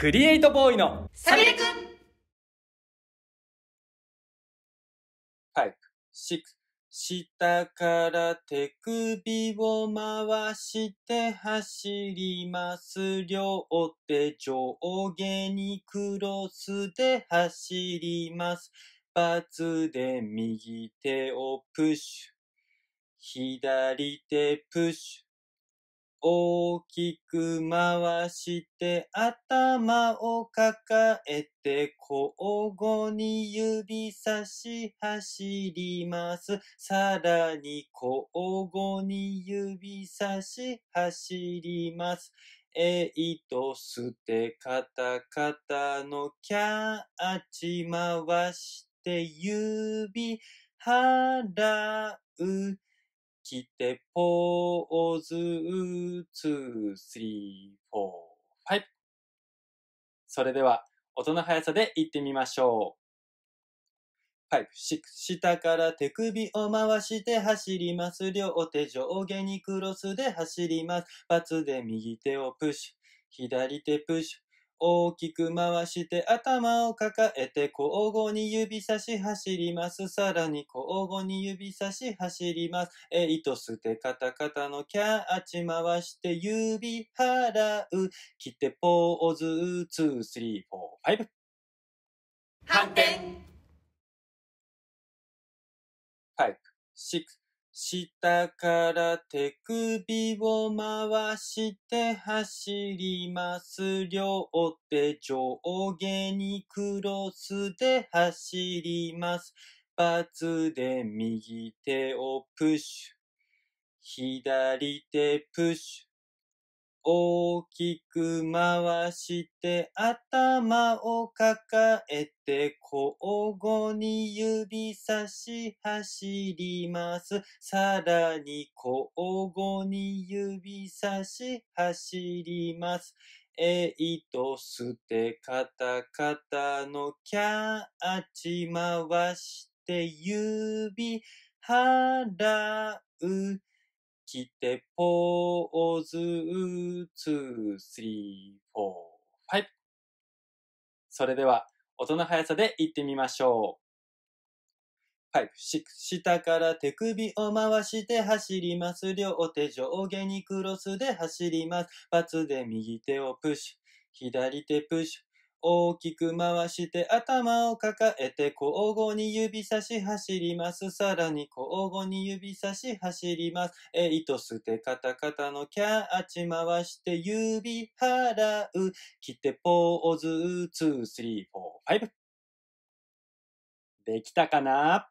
クリエイトボーイのサビレくん下から手首を回して走ります。両手上下にクロスで走ります。バツで右手をプッシュ。左手プッシュ。大きく回して頭を抱えて交互に指差し走ります。さらに交互に指差し走ります。えいと捨てカタのキャッチ回して指払う。きて、ポーズ、ファイブ。それでは、音の速さでいってみましょう。5、6、下から手首を回して走ります。両手上下にクロスで走ります。バツで右手をプッシュ。左手プッシュ。大きく回して頭を抱えて交互に指差し走ります。さらに交互に指差し走ります。えいと捨てカタカタのキャッチ回して指払う。切てポーズ、2、3、4、5。反転 !5、6、下から手首を回して走ります。両手上下にクロスで走ります。バツで右手をプッシュ。左手プッシュ。大きく回して頭を抱えて交互に指差し走ります。さらに交互に指差し走ります。えいと捨てカタのキャッチ回して指払う。きて、ポーズ、2、3、イ5。それでは、音の速さでいってみましょう。ファイブ、シックス。下から手首を回して走ります。両手上下にクロスで走ります。バツで右手をプッシュ。左手プッシュ。大きく回して頭を抱えて交互に指差し走ります。さらに交互に指差し走ります。えいと捨てカタカタのキャッチ回して指払う。切ってポーズ、2、3、4、5。できたかな